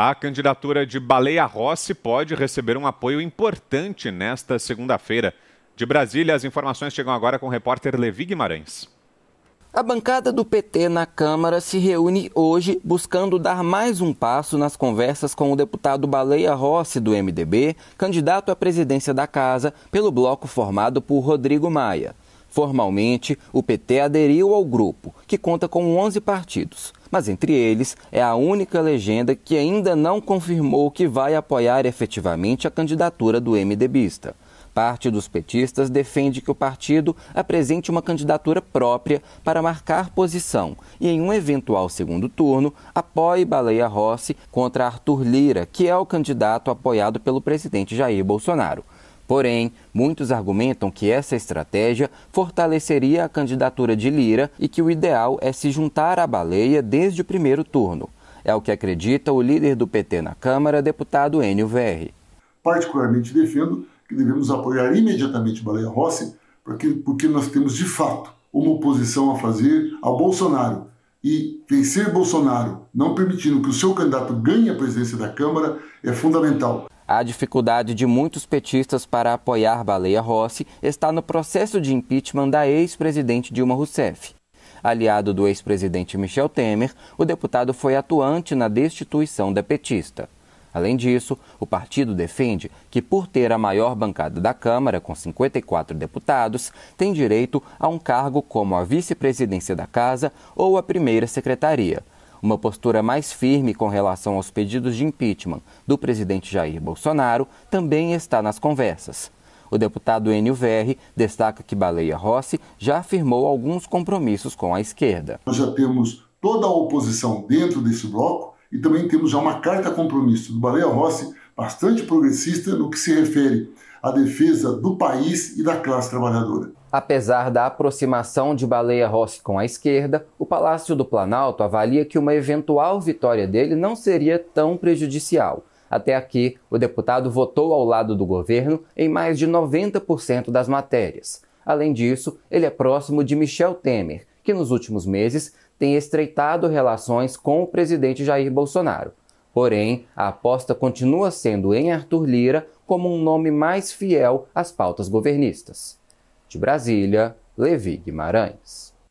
A candidatura de Baleia Rossi pode receber um apoio importante nesta segunda-feira. De Brasília, as informações chegam agora com o repórter Levi Guimarães. A bancada do PT na Câmara se reúne hoje buscando dar mais um passo nas conversas com o deputado Baleia Rossi, do MDB, candidato à presidência da Casa, pelo bloco formado por Rodrigo Maia. Formalmente, o PT aderiu ao grupo, que conta com 11 partidos, mas entre eles é a única legenda que ainda não confirmou que vai apoiar efetivamente a candidatura do MDBista. Parte dos petistas defende que o partido apresente uma candidatura própria para marcar posição e, em um eventual segundo turno, apoie Baleia Rossi contra Arthur Lira, que é o candidato apoiado pelo presidente Jair Bolsonaro. Porém, muitos argumentam que essa estratégia fortaleceria a candidatura de Lira e que o ideal é se juntar à baleia desde o primeiro turno. É o que acredita o líder do PT na Câmara, deputado Enio Verri. Particularmente defendo que devemos apoiar imediatamente Baleia Rossi, porque, porque nós temos de fato uma oposição a fazer ao Bolsonaro. E vencer Bolsonaro, não permitindo que o seu candidato ganhe a presidência da Câmara, é fundamental. A dificuldade de muitos petistas para apoiar Baleia Rossi está no processo de impeachment da ex-presidente Dilma Rousseff. Aliado do ex-presidente Michel Temer, o deputado foi atuante na destituição da petista. Além disso, o partido defende que, por ter a maior bancada da Câmara, com 54 deputados, tem direito a um cargo como a vice-presidência da Casa ou a primeira secretaria uma postura mais firme com relação aos pedidos de impeachment do presidente Jair Bolsonaro também está nas conversas. O deputado Enio Verri destaca que Baleia Rossi já afirmou alguns compromissos com a esquerda. Nós já temos toda a oposição dentro desse bloco e também temos já uma carta compromisso do Baleia Rossi, bastante progressista no que se refere à defesa do país e da classe trabalhadora. Apesar da aproximação de Baleia Rossi com a esquerda, o Palácio do Planalto avalia que uma eventual vitória dele não seria tão prejudicial. Até aqui, o deputado votou ao lado do governo em mais de 90% das matérias. Além disso, ele é próximo de Michel Temer, que nos últimos meses tem estreitado relações com o presidente Jair Bolsonaro. Porém, a aposta continua sendo em Arthur Lira como um nome mais fiel às pautas governistas. De Brasília, Levi Guimarães.